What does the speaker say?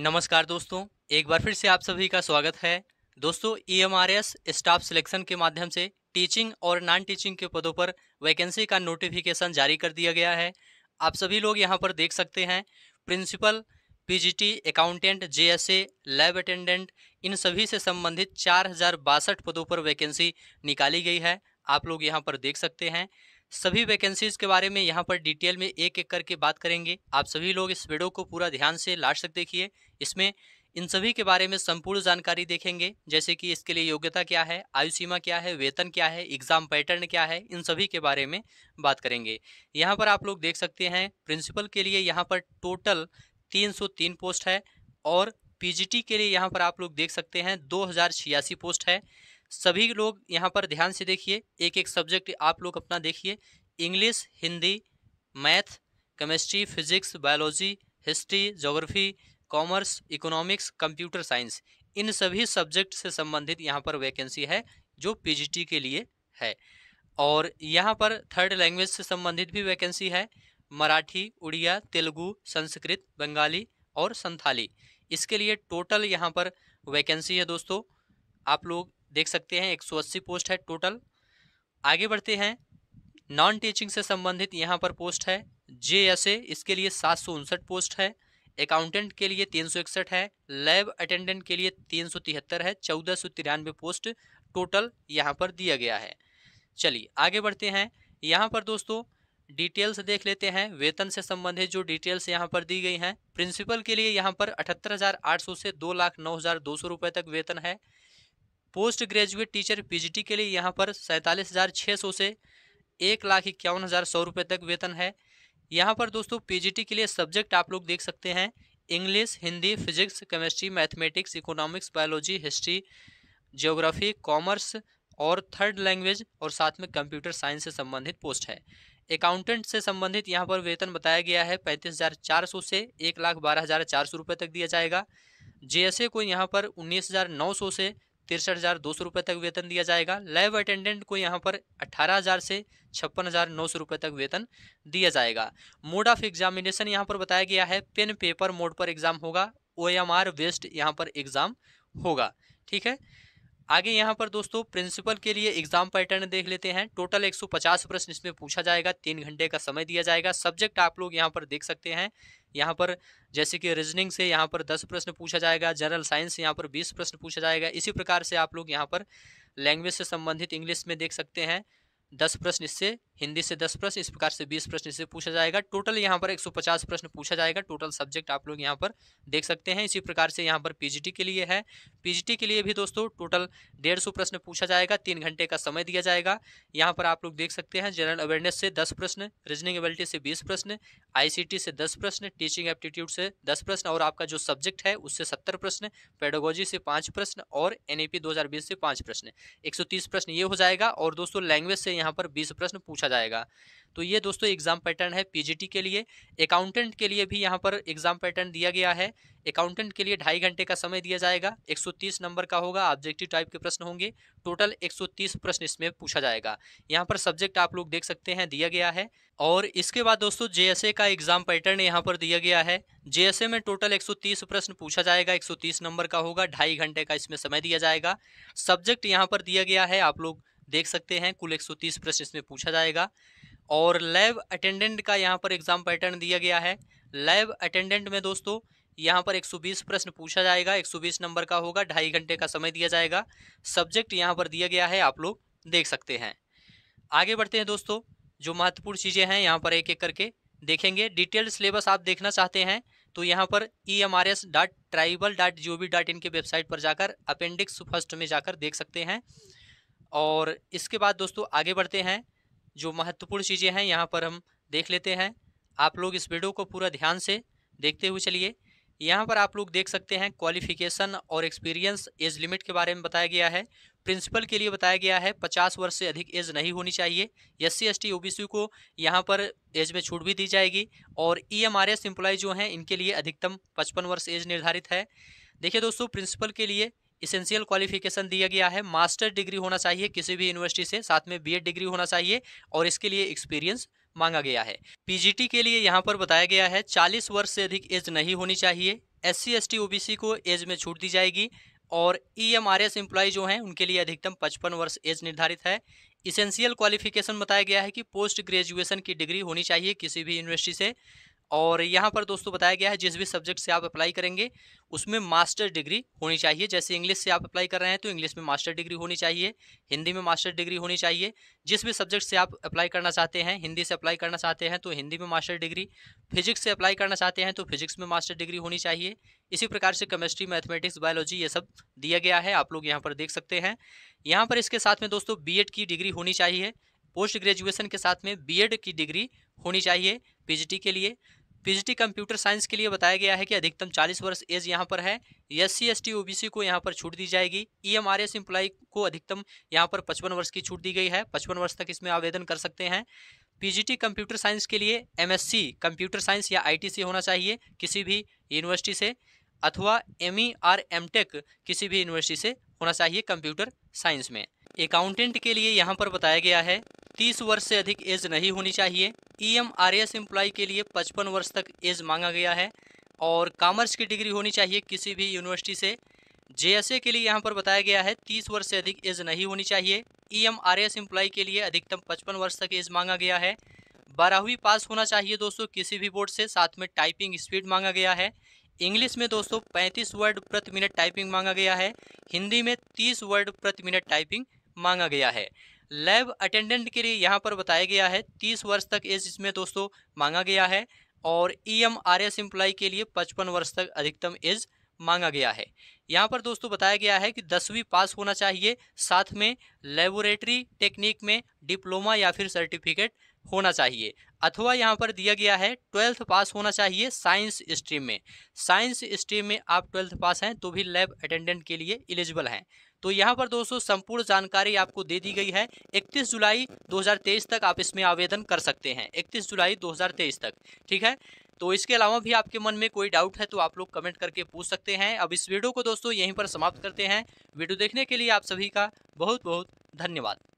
नमस्कार दोस्तों एक बार फिर से आप सभी का स्वागत है दोस्तों एस e स्टाफ सिलेक्शन के माध्यम से टीचिंग और नॉन टीचिंग के पदों पर वैकेंसी का नोटिफिकेशन जारी कर दिया गया है आप सभी लोग यहां पर देख सकते हैं principal PGT accountant JSA lab attendant इन सभी से संबंधित चार पदों पर वैकेंसी निकाली गई है आप लोग यहाँ पर देख सकते हैं सभी वैकेंसीज के बारे में यहाँ पर डिटेल में एक एक करके बात करेंगे आप सभी लोग इस वीडियो को पूरा ध्यान से लास्ट तक देखिए इसमें इन सभी के बारे में संपूर्ण जानकारी देखेंगे जैसे कि इसके लिए योग्यता क्या है आयु सीमा क्या है वेतन क्या है एग्जाम पैटर्न क्या है इन सभी के बारे में बात करेंगे यहाँ पर आप लोग देख सकते हैं प्रिंसिपल के लिए यहाँ पर टोटल 303 पोस्ट है और पीजीटी के लिए यहाँ पर आप लोग देख सकते हैं दो पोस्ट है सभी लोग यहाँ पर ध्यान से देखिए एक एक सब्जेक्ट आप लोग अपना देखिए English Hindi math chemistry physics biology history geography commerce economics computer science इन सभी सब्जेक्ट से संबंधित यहाँ पर वैकेंसी है जो पीजीटी के लिए है और यहाँ पर थर्ड लैंग्वेज से संबंधित भी वैकेंसी है मराठी उड़िया तेलुगु संस्कृत बंगाली और संथाली इसके लिए टोटल यहाँ पर वैकेंसी है दोस्तों आप लोग देख सकते हैं एक पोस्ट है टोटल आगे बढ़ते हैं नॉन टीचिंग से संबंधित यहाँ पर पोस्ट है जे इसके लिए सात पोस्ट है अकाउंटेंट के लिए तीन सौ इकसठ है लैब अटेंडेंट के लिए तीन सौ तिहत्तर है चौदह सौ तिरानवे पोस्ट टोटल यहाँ पर दिया गया है चलिए आगे बढ़ते हैं यहाँ पर दोस्तों डिटेल्स देख लेते हैं वेतन से संबंधित जो डिटेल्स यहाँ पर दी गई हैं प्रिंसिपल के लिए यहाँ पर अठहत्तर हज़ार आठ सौ से दो लाख नौ हज़ार दो सौ तक वेतन है पोस्ट ग्रेजुएट टीचर पीजीटी के लिए यहाँ पर सैंतालीस हज़ार छः सौ से एक लाख इक्यावन हज़ार सौ रुपये तक वेतन है यहाँ पर दोस्तों पीजीटी के लिए सब्जेक्ट आप लोग देख सकते हैं English Hindi physics chemistry mathematics economics biology history geography commerce और थर्ड लैंग्वेज और साथ में कंप्यूटर साइंस से संबंधित पोस्ट है अकाउंटेंट से संबंधित यहाँ पर वेतन बताया गया है पैंतीस हज़ार चार सौ से एक लाख बारह हज़ार चार सौ रुपये तक दिया जाएगा जे को यहाँ पर उन्नीस हज़ार नौ सौ से तिरसठ हज़ार दो सौ रुपये तक वेतन दिया जाएगा लैब अटेंडेंट को यहाँ पर अठारह हज़ार से छप्पन हज़ार नौ सौ रुपये तक वेतन दिया जाएगा मोड ऑफ एग्जामिनेशन यहाँ पर बताया गया है पेन पेपर मोड पर एग्ज़ाम होगा ओ एम आर वेस्ट यहाँ पर एग्ज़ाम होगा ठीक है आगे यहाँ पर दोस्तों प्रिंसिपल के लिए एग्जाम पैटर्न देख लेते हैं टोटल 150 प्रश्न इसमें पूछा जाएगा तीन घंटे का समय दिया जाएगा सब्जेक्ट आप लोग यहाँ पर देख सकते हैं यहाँ पर जैसे कि रीजनिंग से यहाँ पर 10 प्रश्न पूछा जाएगा जनरल साइंस से यहाँ पर 20 प्रश्न पूछा जाएगा इसी प्रकार से आप लोग यहाँ पर लैंग्वेज से संबंधित इंग्लिश में देख सकते हैं दस प्रश्न इससे हिंदी से दस प्रश्न इस प्रकार से बीस प्रश्न इससे पूछा जाएगा टोटल यहाँ पर एक सौ पचास प्रश्न पूछा जाएगा टोटल सब्जेक्ट आप लोग यहाँ पर देख सकते हैं इसी प्रकार से यहाँ पर पीजीटी के लिए है पीजीटी के लिए भी दोस्तों टोटल डेढ़ सौ प्रश्न पूछा जाएगा तीन घंटे का समय दिया जाएगा यहाँ पर आप लोग देख सकते हैं जनरल अवेयरनेस से दस प्रश्न रीजनिंग एबिलिटी से बीस प्रश्न आईसीटी से दस प्रश्न टीचिंग एप्टीट्यूड से दस प्रश्न और आपका जो सब्जेक्ट है उससे सत्तर प्रश्न पेडोगोजी से पांच प्रश्न और एन ई से पांच प्रश्न एक प्रश्न ये हो जाएगा और दोस्तों लैंग्वेज से यहाँ पर बीस प्रश्न पूछा जाएगा तो ये दोस्तों एग्जाम पैटर्न है पीजीटी के लिए अकाउंटेंट के लिए भी यहाँ पर एग्जाम पैटर्न दिया गया है अकाउंटेंट के लिए ढाई घंटे का समय दिया जाएगा 130 नंबर का होगा ऑब्जेक्टिव टाइप के प्रश्न होंगे टोटल 130 प्रश्न इसमें पूछा जाएगा यहाँ पर सब्जेक्ट आप लोग देख सकते हैं दिया गया है और इसके बाद दोस्तों जेएसए का एग्जाम पैटर्न यहाँ पर दिया गया है जेएसए में टोटल 130 प्रश्न पूछा जाएगा 130 नंबर का होगा ढाई घंटे का इसमें समय दिया जाएगा सब्जेक्ट यहाँ पर दिया गया है आप लोग देख सकते हैं कुल 130 प्रश्न इसमें पूछा जाएगा और लैब अटेंडेंट का यहाँ पर एग्ज़ाम पैटर्न दिया गया है लैब अटेंडेंट में दोस्तों यहाँ पर 120 प्रश्न पूछा जाएगा 120 नंबर का होगा ढाई घंटे का समय दिया जाएगा सब्जेक्ट यहाँ पर दिया गया है आप लोग देख सकते हैं आगे बढ़ते हैं दोस्तों जो महत्वपूर्ण चीज़ें हैं यहाँ पर एक एक करके देखेंगे डिटेल्ड सिलेबस आप देखना चाहते हैं तो यहाँ पर E M R S dot tribal dot G O V dot in website पर जाकर अपेंडिक्स फर्स्ट में जाकर देख सकते हैं और इसके बाद दोस्तों आगे बढ़ते हैं जो महत्वपूर्ण चीज़ें हैं यहाँ पर हम देख लेते हैं आप लोग इस वीडियो को पूरा ध्यान से देखते हुए चलिए यहाँ पर आप लोग देख सकते हैं क्वालिफिकेशन और एक्सपीरियंस एज लिमिट के बारे में बताया गया है प्रिंसिपल के लिए बताया गया है पचास वर्ष से अधिक एज नहीं होनी चाहिए S C S T O B C को यहाँ पर एज में छूट भी दी जाएगी और E M R S employ जो हैं इनके लिए अधिकतम पचपन वर्ष एज निर्धारित है देखिए दोस्तों प्रिंसिपल के लिए इसेंशियल क्वालिफिकेशन दिया गया है मास्टर डिग्री होना चाहिए किसी भी यूनिवर्सिटी से साथ में बीएड डिग्री होना चाहिए और इसके लिए एक्सपीरियंस मांगा गया है पीजीटी के लिए यहाँ पर बताया गया है 40 वर्ष से अधिक एज नहीं होनी चाहिए एस सी एस को एज में छूट दी जाएगी और ई एम आर एस जो हैं उनके लिए अधिकतम पचपन वर्ष एज निर्धारित है इसेंशियल क्वालिफिकेशन बताया गया है कि पोस्ट ग्रेजुएशन की डिग्री होनी चाहिए किसी भी यूनिवर्सिटी से और यहाँ पर दोस्तों बताया गया है जिस भी सब्जेक्ट से आप अप्लाई करेंगे उसमें मास्टर डिग्री होनी चाहिए जैसे इंग्लिश से आप अप्लाई कर रहे हैं तो इंग्लिश में मास्टर डिग्री होनी चाहिए हिंदी में मास्टर डिग्री होनी चाहिए जिस भी सब्जेक्ट से आप अप्लाई करना चाहते हैं हिंदी से अप्लाई करना चाहते हैं तो हिंदी में मास्टर डिग्री फिजिक्स से अप्लाई करना चाहते हैं तो फिजिक्स में मास्टर डिग्री होनी चाहिए इसी प्रकार से केमिस्ट्री मैथमेटिक्स बायोलॉजी ये सब दिया गया है आप लोग यहाँ पर देख सकते हैं यहाँ पर इसके साथ में दोस्तों बी की डिग्री होनी चाहिए पोस्ट ग्रेजुएशन के साथ में बी की डिग्री होनी चाहिए पीजीटी के लिए पीजीटी कंप्यूटर साइंस के लिए बताया गया है कि अधिकतम 40 वर्ष एज यहाँ पर है S C S T OBC को यहाँ पर छूट दी जाएगी ई एम आर एस को अधिकतम यहाँ पर पचपन वर्ष की छूट दी गई है पचपन वर्ष तक इसमें आवेदन कर सकते हैं पीजीटी कंप्यूटर साइंस के लिए एमएससी कंप्यूटर साइंस या आई से होना चाहिए किसी भी यूनिवर्सिटी से अथवा एम ई एम किसी भी यूनिवर्सिटी से होना चाहिए कंप्यूटर साइंस में अकाउंटेंट के लिए यहाँ पर बताया गया है तीस वर्ष से अधिक एज नहीं होनी चाहिए E M R S employ के लिए पचपन वर्ष तक एज मांगा गया है और कॉमर्स की डिग्री होनी चाहिए किसी भी यूनिवर्सिटी से जे के लिए यहाँ पर बताया गया है तीस वर्ष से अधिक एज नहीं होनी चाहिए E M R S employ के लिए अधिकतम पचपन वर्ष तक एज मांगा गया है बारहवीं पास होना चाहिए दोस्तों किसी भी बोर्ड से साथ में टाइपिंग स्पीड मांगा गया है इंग्लिश में दोस्तों पैंतीस वर्ड प्रति मिनट टाइपिंग मांगा गया है हिंदी में तीस वर्ड प्रति मिनट टाइपिंग मांगा गया है लैब अटेंडेंट के लिए यहाँ पर बताया गया है तीस वर्ष तक एज इसमें दोस्तों मांगा गया है और E M R S employ के लिए पचपन वर्ष तक अधिकतम एज मांगा गया है यहाँ पर दोस्तों बताया गया है कि दसवीं पास होना चाहिए साथ में लेबोरेटरी टेक्निक में डिप्लोमा या फिर सर्टिफिकेट होना चाहिए अथवा यहाँ पर दिया गया है ट्वेल्थ पास होना चाहिए साइंस स्ट्रीम में साइंस स्ट्रीम में आप ट्वेल्थ पास हैं तो भी लैब अटेंडेंट के लिए एलिजिबल हैं तो यहाँ पर दोस्तों संपूर्ण जानकारी आपको दे दी गई है 31 जुलाई 2023 तक आप इसमें आवेदन कर सकते हैं 31 जुलाई 2023 तक ठीक है तो इसके अलावा भी आपके मन में कोई डाउट है तो आप लोग कमेंट करके पूछ सकते हैं अब इस वीडियो को दोस्तों यहीं पर समाप्त करते हैं वीडियो देखने के लिए आप सभी का बहुत बहुत धन्यवाद